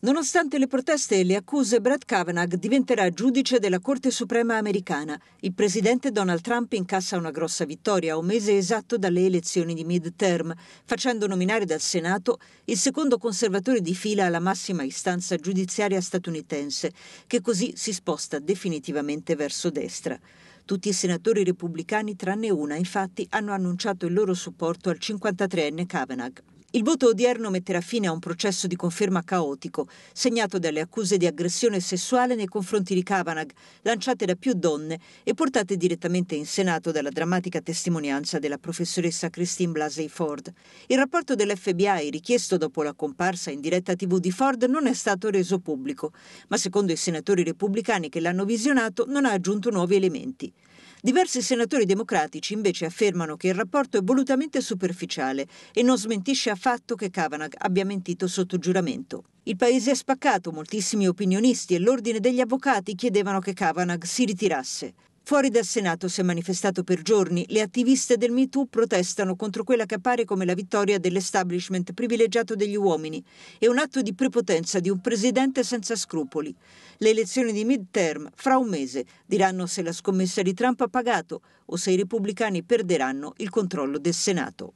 Nonostante le proteste e le accuse, Brad Kavanagh diventerà giudice della Corte Suprema americana. Il presidente Donald Trump incassa una grossa vittoria a un mese esatto dalle elezioni di midterm, facendo nominare dal Senato il secondo conservatore di fila alla massima istanza giudiziaria statunitense, che così si sposta definitivamente verso destra. Tutti i senatori repubblicani, tranne una, infatti, hanno annunciato il loro supporto al 53enne Kavanagh. Il voto odierno metterà fine a un processo di conferma caotico, segnato dalle accuse di aggressione sessuale nei confronti di Kavanagh, lanciate da più donne e portate direttamente in Senato dalla drammatica testimonianza della professoressa Christine Blasey Ford. Il rapporto dell'FBI richiesto dopo la comparsa in diretta TV di Ford non è stato reso pubblico, ma secondo i senatori repubblicani che l'hanno visionato non ha aggiunto nuovi elementi. Diversi senatori democratici invece affermano che il rapporto è volutamente superficiale e non smentisce affatto che Kavanaugh abbia mentito sotto giuramento. Il paese è spaccato, moltissimi opinionisti e l'ordine degli avvocati chiedevano che Kavanaugh si ritirasse. Fuori dal Senato si è manifestato per giorni. Le attiviste del MeToo protestano contro quella che appare come la vittoria dell'establishment privilegiato degli uomini e un atto di prepotenza di un presidente senza scrupoli. Le elezioni di midterm, fra un mese, diranno se la scommessa di Trump ha pagato o se i repubblicani perderanno il controllo del Senato.